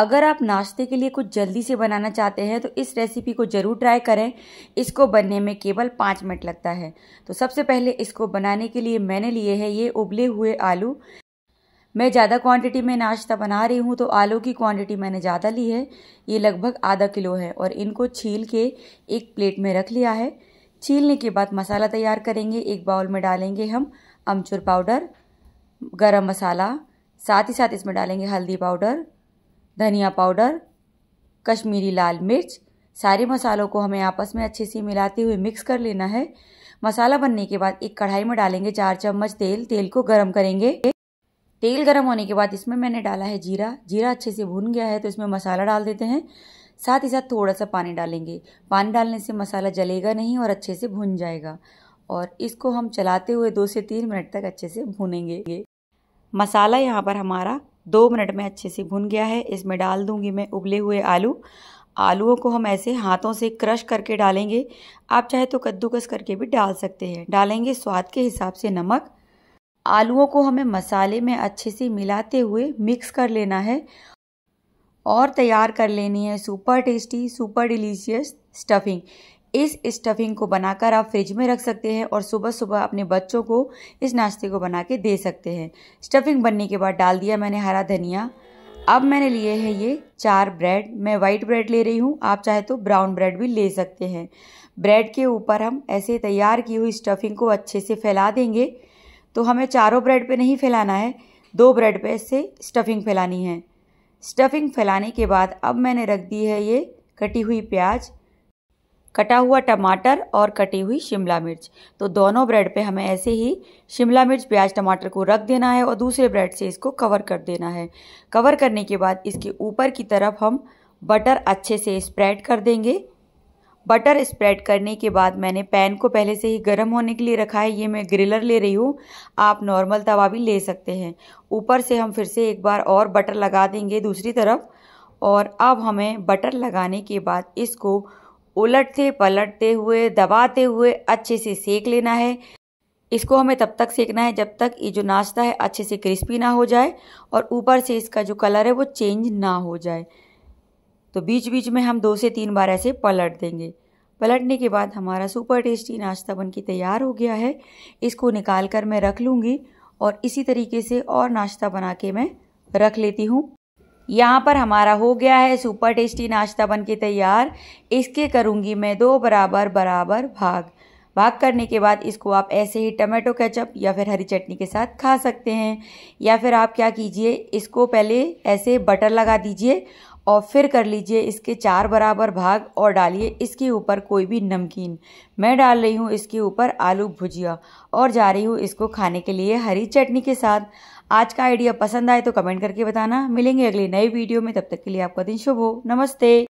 अगर आप नाश्ते के लिए कुछ जल्दी से बनाना चाहते हैं तो इस रेसिपी को ज़रूर ट्राई करें इसको बनने में केवल पाँच मिनट लगता है तो सबसे पहले इसको बनाने के लिए मैंने लिए है ये उबले हुए आलू मैं ज़्यादा क्वांटिटी में नाश्ता बना रही हूँ तो आलू की क्वांटिटी मैंने ज़्यादा ली है ये लगभग आधा किलो है और इनको छील के एक प्लेट में रख लिया है छीलने के बाद मसाला तैयार करेंगे एक बाउल में डालेंगे हम अमचूर पाउडर गरम मसाला साथ ही साथ इसमें डालेंगे हल्दी पाउडर धनिया पाउडर कश्मीरी लाल मिर्च सारे मसालों को हमें आपस में अच्छे से मिलाते हुए मिक्स कर लेना है मसाला बनने के बाद एक कढ़ाई में डालेंगे चार चम्मच तेल तेल को गरम करेंगे तेल गरम होने के बाद इसमें मैंने डाला है जीरा जीरा अच्छे से भून गया है तो इसमें मसाला डाल देते हैं साथ ही साथ थोड़ा सा पानी डालेंगे पानी डालने से मसाला जलेगा नहीं और अच्छे से भून जाएगा और इसको हम चलाते हुए दो से तीन मिनट तक अच्छे से भूनेंगे मसाला यहाँ पर हमारा दो मिनट में अच्छे से भुन गया है इसमें डाल दूंगी मैं उबले हुए आलू आलूओं को हम ऐसे हाथों से क्रश करके डालेंगे आप चाहे तो कद्दूकस करके भी डाल सकते हैं डालेंगे स्वाद के हिसाब से नमक आलूओं को हमें मसाले में अच्छे से मिलाते हुए मिक्स कर लेना है और तैयार कर लेनी है super tasty super delicious stuffing इस स्टफिंग को बनाकर आप फ्रिज में रख सकते हैं और सुबह सुबह अपने बच्चों को इस नाश्ते को बना के दे सकते हैं स्टफिंग बनने के बाद डाल दिया मैंने हरा धनिया अब मैंने लिए हैं ये चार ब्रेड मैं वाइट ब्रेड ले रही हूँ आप चाहे तो ब्राउन ब्रेड भी ले सकते हैं ब्रेड के ऊपर हम ऐसे तैयार की हुई स्टफिंग को अच्छे से फैला देंगे तो हमें चारों ब्रेड पे नहीं फैलाना है दो ब्रेड पे ऐसे स्टफिंग फैलानी है स्टफिंग फैलाने के बाद अब मैंने रख दी है ये कटी हुई प्याज कटा हुआ टमाटर और कटी हुई शिमला मिर्च तो दोनों ब्रेड पे हमें ऐसे ही शिमला मिर्च प्याज टमाटर को रख देना है और दूसरे ब्रेड से इसको कवर कर देना है कवर करने के बाद इसके ऊपर की तरफ हम बटर अच्छे से स्प्रेड कर देंगे बटर स्प्रेड करने के बाद मैंने पैन को पहले से ही गर्म होने के लिए रखा है ये मैं ग्रिलर ले रही हूँ आप नॉर्मल तवा भी ले सकते हैं ऊपर से हम फिर से एक बार और बटर लगा देंगे दूसरी तरफ और अब हमें बटर लगाने के बाद इसको उलटते पलटते हुए दबाते हुए अच्छे से सेक लेना है इसको हमें तब तक सेकना है जब तक ये जो नाश्ता है अच्छे से क्रिस्पी ना हो जाए और ऊपर से इसका जो कलर है वो चेंज ना हो जाए तो बीच बीच में हम दो से तीन बार ऐसे पलट देंगे पलटने के बाद हमारा सुपर टेस्टी नाश्ता बन के तैयार हो गया है इसको निकाल कर मैं रख लूँगी और इसी तरीके से और नाश्ता बना के मैं रख लेती हूँ यहाँ पर हमारा हो गया है सुपर टेस्टी नाश्ता बन के तैयार इसके करूँगी मैं दो बराबर बराबर भाग भाग करने के बाद इसको आप ऐसे ही टमाटो केचप या फिर हरी चटनी के साथ खा सकते हैं या फिर आप क्या कीजिए इसको पहले ऐसे बटर लगा दीजिए और फिर कर लीजिए इसके चार बराबर भाग और डालिए इसके ऊपर कोई भी नमकीन मैं डाल रही हूँ इसके ऊपर आलू भुजिया और जा रही हूँ इसको खाने के लिए हरी चटनी के साथ आज का आइडिया पसंद आए तो कमेंट करके बताना मिलेंगे अगली नई वीडियो में तब तक के लिए आपका दिन शुभ हो नमस्ते